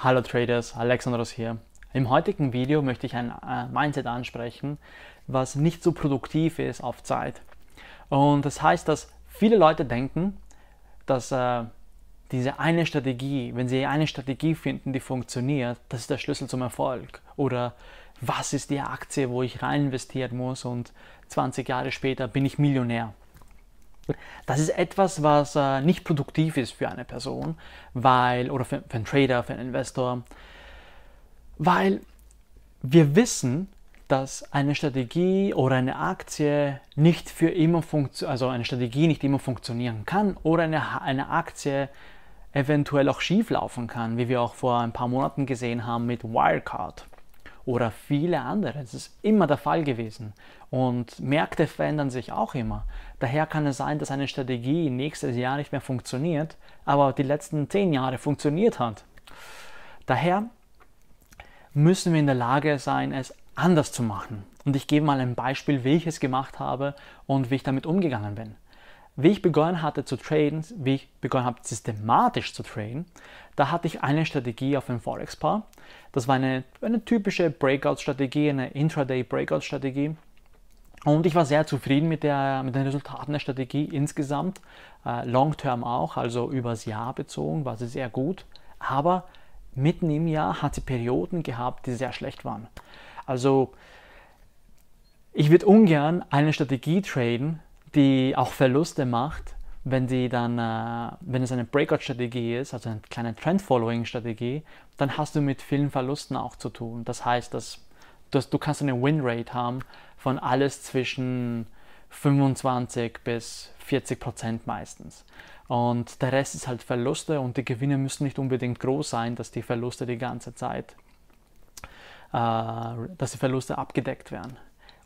Hallo Traders, Alexandros hier. Im heutigen Video möchte ich ein äh, Mindset ansprechen, was nicht so produktiv ist auf Zeit. Und das heißt, dass viele Leute denken, dass äh, diese eine Strategie, wenn sie eine Strategie finden, die funktioniert, das ist der Schlüssel zum Erfolg. Oder was ist die Aktie, wo ich rein investieren muss und 20 Jahre später bin ich Millionär. Das ist etwas, was äh, nicht produktiv ist für eine Person, weil, oder für, für einen Trader, für einen Investor, weil wir wissen, dass eine Strategie oder eine Aktie nicht für immer funktioniert, also eine Strategie nicht immer funktionieren kann oder eine, eine Aktie eventuell auch schief laufen kann, wie wir auch vor ein paar Monaten gesehen haben mit Wirecard oder viele andere. Das ist immer der Fall gewesen. Und Märkte verändern sich auch immer. Daher kann es sein, dass eine Strategie nächstes Jahr nicht mehr funktioniert, aber die letzten zehn Jahre funktioniert hat. Daher müssen wir in der Lage sein, es anders zu machen. Und ich gebe mal ein Beispiel, wie ich es gemacht habe und wie ich damit umgegangen bin wie ich begonnen hatte zu traden, wie ich begonnen habe systematisch zu traden, da hatte ich eine Strategie auf dem Forex-Paar. Das war eine, eine typische Breakout-Strategie, eine Intraday-Breakout-Strategie. Und ich war sehr zufrieden mit, der, mit den Resultaten der Strategie insgesamt, äh, long-term auch, also übers Jahr bezogen, war sie sehr gut. Aber mitten im Jahr hat sie Perioden gehabt, die sehr schlecht waren. Also ich würde ungern eine Strategie traden, die auch Verluste macht, wenn sie dann, äh, wenn es eine Breakout-Strategie ist, also eine kleine Trend-Following-Strategie, dann hast du mit vielen Verlusten auch zu tun. Das heißt, dass, dass du kannst eine Win-Rate haben von alles zwischen 25 bis 40 Prozent meistens. Und der Rest ist halt Verluste und die Gewinne müssen nicht unbedingt groß sein, dass die Verluste die ganze Zeit, äh, dass die Verluste abgedeckt werden.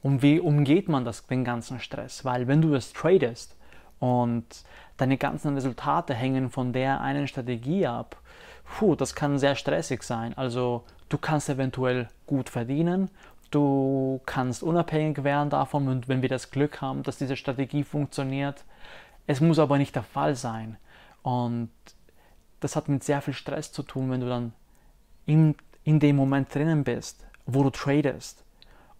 Und wie umgeht man das, den ganzen Stress? Weil wenn du es tradest und deine ganzen Resultate hängen von der einen Strategie ab, puh, das kann sehr stressig sein. Also du kannst eventuell gut verdienen, du kannst unabhängig werden davon und wenn wir das Glück haben, dass diese Strategie funktioniert. Es muss aber nicht der Fall sein. Und das hat mit sehr viel Stress zu tun, wenn du dann in, in dem Moment drinnen bist, wo du tradest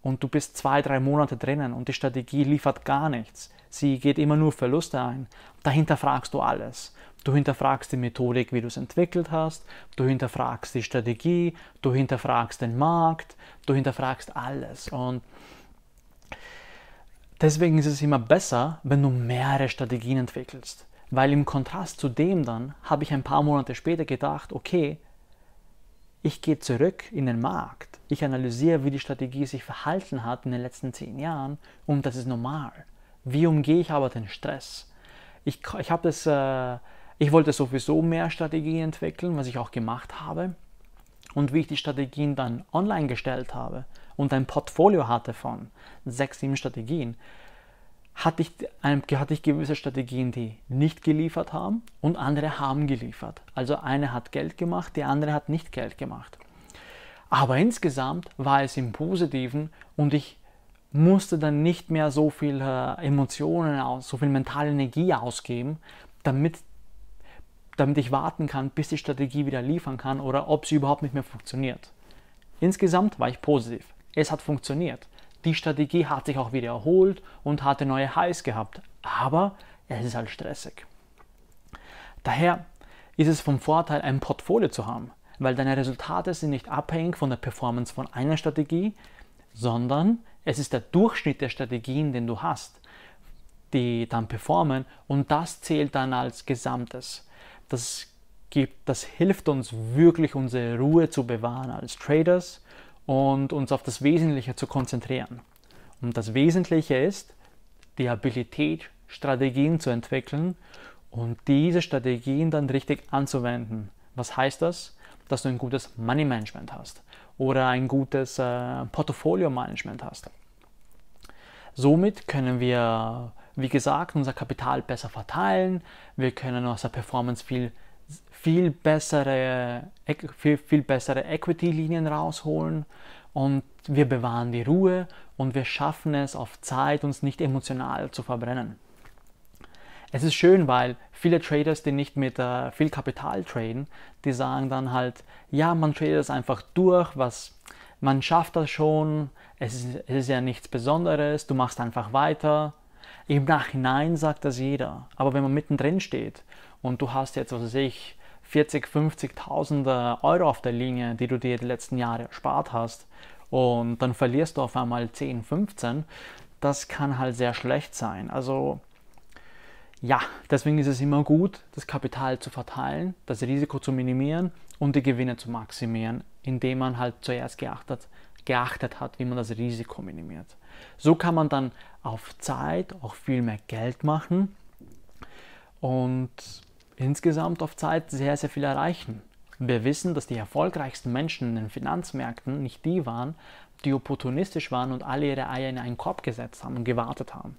und du bist zwei, drei Monate drinnen und die Strategie liefert gar nichts. Sie geht immer nur Verluste ein. Dahinter fragst du alles. Du hinterfragst die Methodik, wie du es entwickelt hast, du hinterfragst die Strategie, du hinterfragst den Markt, du hinterfragst alles. Und deswegen ist es immer besser, wenn du mehrere Strategien entwickelst. Weil im Kontrast zu dem dann habe ich ein paar Monate später gedacht, okay, ich gehe zurück in den Markt. Ich analysiere, wie die Strategie sich verhalten hat in den letzten zehn Jahren und das ist normal. Wie umgehe ich aber den Stress? Ich, ich, das, äh, ich wollte sowieso mehr Strategien entwickeln, was ich auch gemacht habe. Und wie ich die Strategien dann online gestellt habe und ein Portfolio hatte von sechs, sieben Strategien, hatte ich, hatte ich gewisse Strategien, die nicht geliefert haben und andere haben geliefert. Also eine hat Geld gemacht, die andere hat nicht Geld gemacht. Aber insgesamt war es im Positiven und ich musste dann nicht mehr so viel äh, Emotionen, so viel mentale Energie ausgeben, damit, damit ich warten kann, bis die Strategie wieder liefern kann oder ob sie überhaupt nicht mehr funktioniert. Insgesamt war ich positiv. Es hat funktioniert. Die Strategie hat sich auch wieder erholt und hatte neue Highs gehabt, aber es ist halt stressig. Daher ist es vom Vorteil, ein Portfolio zu haben, weil deine Resultate sind nicht abhängig von der Performance von einer Strategie, sondern es ist der Durchschnitt der Strategien, den du hast, die dann performen und das zählt dann als Gesamtes. Das, gibt, das hilft uns wirklich, unsere Ruhe zu bewahren als Traders und uns auf das Wesentliche zu konzentrieren. Und das Wesentliche ist, die Habilität, Strategien zu entwickeln und diese Strategien dann richtig anzuwenden. Was heißt das? Dass du ein gutes Money Management hast oder ein gutes äh, Portfolio Management hast. Somit können wir, wie gesagt, unser Kapital besser verteilen, wir können unsere Performance viel viel bessere, viel, viel bessere Equity-Linien rausholen und wir bewahren die Ruhe und wir schaffen es auf Zeit, uns nicht emotional zu verbrennen. Es ist schön, weil viele Traders, die nicht mit äh, viel Kapital traden, die sagen dann halt, ja, man tradet es einfach durch, was, man schafft das schon, es ist, es ist ja nichts Besonderes, du machst einfach weiter im Nachhinein sagt das jeder. Aber wenn man mittendrin steht und du hast jetzt, was weiß ich, 40, 50.000 Euro auf der Linie, die du dir die letzten Jahre erspart hast, und dann verlierst du auf einmal 10, 15, das kann halt sehr schlecht sein. Also ja, deswegen ist es immer gut, das Kapital zu verteilen, das Risiko zu minimieren und die Gewinne zu maximieren, indem man halt zuerst geachtet geachtet hat, wie man das Risiko minimiert. So kann man dann auf Zeit auch viel mehr Geld machen und insgesamt auf Zeit sehr, sehr viel erreichen. Wir wissen, dass die erfolgreichsten Menschen in den Finanzmärkten nicht die waren, die opportunistisch waren und alle ihre Eier in einen Korb gesetzt haben und gewartet haben.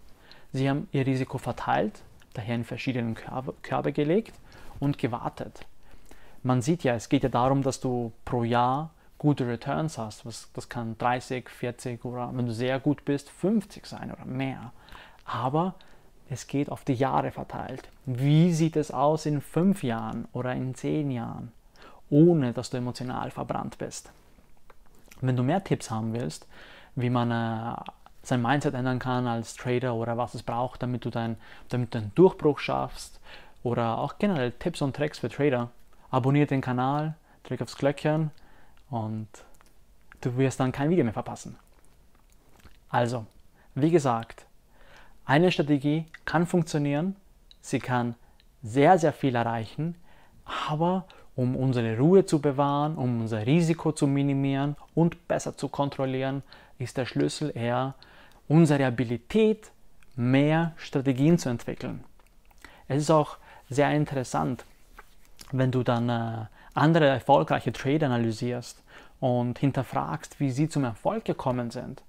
Sie haben ihr Risiko verteilt, daher in verschiedenen Körbe gelegt und gewartet. Man sieht ja, es geht ja darum, dass du pro Jahr gute Returns hast. Was, das kann 30, 40 oder wenn du sehr gut bist, 50 sein oder mehr. Aber es geht auf die Jahre verteilt. Wie sieht es aus in fünf Jahren oder in zehn Jahren, ohne dass du emotional verbrannt bist? Wenn du mehr Tipps haben willst, wie man äh, sein Mindset ändern kann als Trader oder was es braucht, damit du, dein, damit du einen Durchbruch schaffst oder auch generell Tipps und Tricks für Trader, abonniere den Kanal, drück aufs Glöckchen und du wirst dann kein Video mehr verpassen. Also, wie gesagt, eine Strategie kann funktionieren, sie kann sehr, sehr viel erreichen, aber um unsere Ruhe zu bewahren, um unser Risiko zu minimieren und besser zu kontrollieren, ist der Schlüssel eher unsere Abilität, mehr Strategien zu entwickeln. Es ist auch sehr interessant, wenn du dann äh, andere erfolgreiche Trade analysierst und hinterfragst, wie sie zum Erfolg gekommen sind.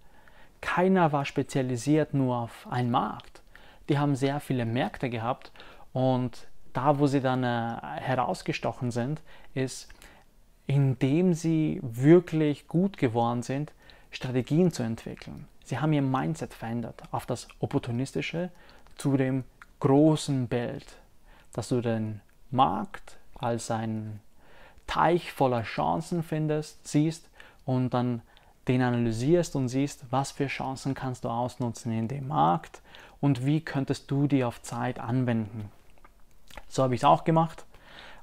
Keiner war spezialisiert nur auf einen Markt. Die haben sehr viele Märkte gehabt und da, wo sie dann äh, herausgestochen sind, ist, indem sie wirklich gut geworden sind, Strategien zu entwickeln. Sie haben ihr Mindset verändert auf das Opportunistische zu dem großen Bild, dass du den Markt als ein Teich voller Chancen findest, siehst und dann den analysierst und siehst, was für Chancen kannst du ausnutzen in dem Markt und wie könntest du die auf Zeit anwenden. So habe ich es auch gemacht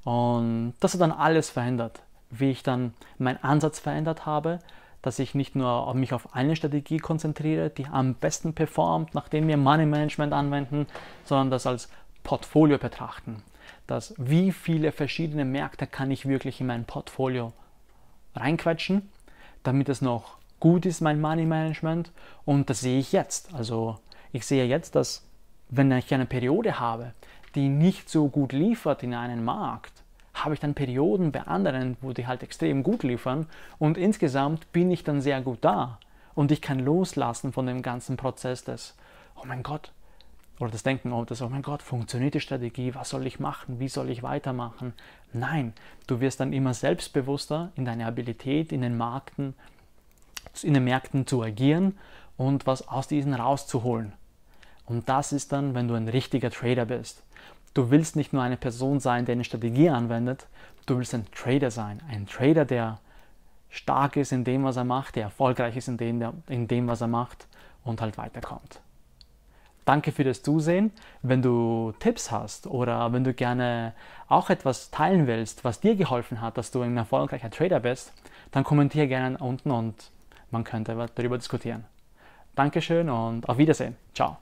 und das hat dann alles verändert, wie ich dann meinen Ansatz verändert habe, dass ich nicht nur mich auf eine Strategie konzentriere, die am besten performt, nachdem wir Money Management anwenden, sondern das als Portfolio betrachten dass wie viele verschiedene Märkte kann ich wirklich in mein Portfolio reinquetschen, damit es noch gut ist, mein Money Management. Und das sehe ich jetzt. Also ich sehe jetzt, dass wenn ich eine Periode habe, die nicht so gut liefert in einen Markt, habe ich dann Perioden bei anderen, wo die halt extrem gut liefern und insgesamt bin ich dann sehr gut da und ich kann loslassen von dem ganzen Prozess des, oh mein Gott, oder das Denken, oh, das, oh mein Gott, funktioniert die Strategie, was soll ich machen, wie soll ich weitermachen? Nein, du wirst dann immer selbstbewusster in deiner Abilität, in den Märkten, in den Märkten zu agieren und was aus diesen rauszuholen. Und das ist dann, wenn du ein richtiger Trader bist. Du willst nicht nur eine Person sein, der eine Strategie anwendet, du willst ein Trader sein. Ein Trader, der stark ist in dem, was er macht, der erfolgreich ist in dem, in dem was er macht und halt weiterkommt. Danke für das Zusehen. Wenn du Tipps hast oder wenn du gerne auch etwas teilen willst, was dir geholfen hat, dass du ein erfolgreicher Trader bist, dann kommentiere gerne unten und man könnte darüber diskutieren. Dankeschön und auf Wiedersehen. Ciao.